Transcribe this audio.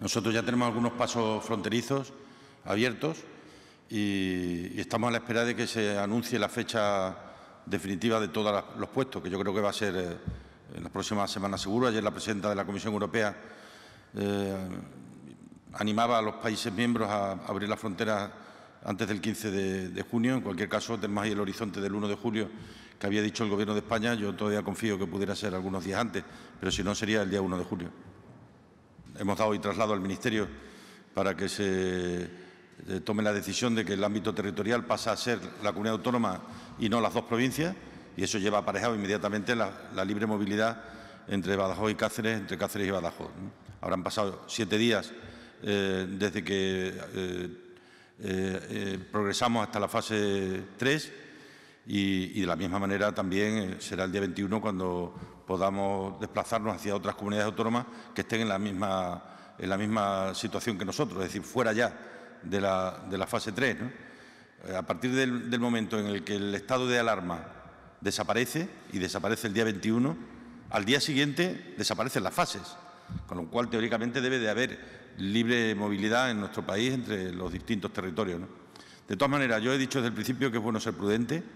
Nosotros ya tenemos algunos pasos fronterizos abiertos y, estamos a la espera de que se anuncie la fecha definitiva de todos los puestos, que yo creo que va a ser eh, en las próximas semanas seguro. Ayer la presidenta de la Comisión Europea eh, animaba a los países miembros a, abrir las fronteras antes del 15 de, de, junio. En cualquier caso, tenemos ahí el horizonte del 1 de julio que había dicho el Gobierno de España. Yo todavía confío que pudiera ser algunos días antes, pero si no, sería el día 1 de julio hemos dado y traslado al Ministerio para que se eh, tome la decisión de que el ámbito territorial pasa a ser la comunidad autónoma y no las dos provincias, y eso lleva aparejado inmediatamente la, libre movilidad entre Badajoz y Cáceres, entre Cáceres y Badajoz. Habrán pasado siete días eh, desde que eh, progresamos hasta la fase 3 y, de la misma manera también eh, será el día 21 cuando podamos desplazarnos hacia otras comunidades autónomas que estén en la misma, en la misma situación que nosotros, es decir, fuera ya de la, fase 3. Eh, a partir del, momento en el que el estado de alarma desaparece, y desaparece el día 21, al día siguiente desaparecen las fases, con lo cual teóricamente debe de haber libre movilidad en nuestro país entre los distintos territorios. De todas maneras, yo he dicho desde el principio que es bueno ser prudente,